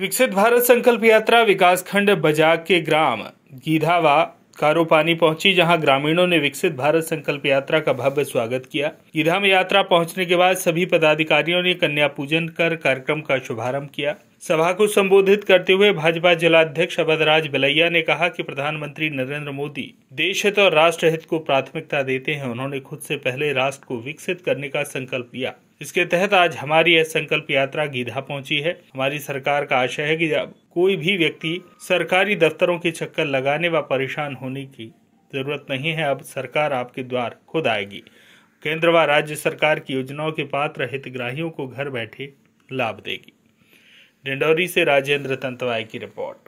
विकसित भारत संकल्प यात्रा विकासखंड बजाग के ग्राम गीधावा कारोपानी पहुंची जहां ग्रामीणों ने विकसित भारत संकल्प यात्रा का भव्य स्वागत किया गीधा में यात्रा पहुंचने के बाद सभी पदाधिकारियों ने कन्या पूजन कर कार्यक्रम का शुभारंभ किया सभा को संबोधित करते हुए भाजपा जिलाध्यक्ष अवधराज बलैया ने कहा कि प्रधानमंत्री नरेंद्र मोदी देश हित और राष्ट्र हित को प्राथमिकता देते हैं उन्होंने खुद से पहले राष्ट्र को विकसित करने का संकल्प लिया इसके तहत आज हमारी यह संकल्प यात्रा गीधा पहुंची है हमारी सरकार का आशय है कि कोई भी व्यक्ति सरकारी दफ्तरों के चक्कर लगाने व परेशान होने की जरूरत नहीं है अब सरकार आपके द्वार खुद आएगी केंद्र व राज्य सरकार की योजनाओं के पात्र हितग्राहियों को घर बैठे लाभ देगी डिंडोरी से राजेंद्र तंतवाय की रिपोर्ट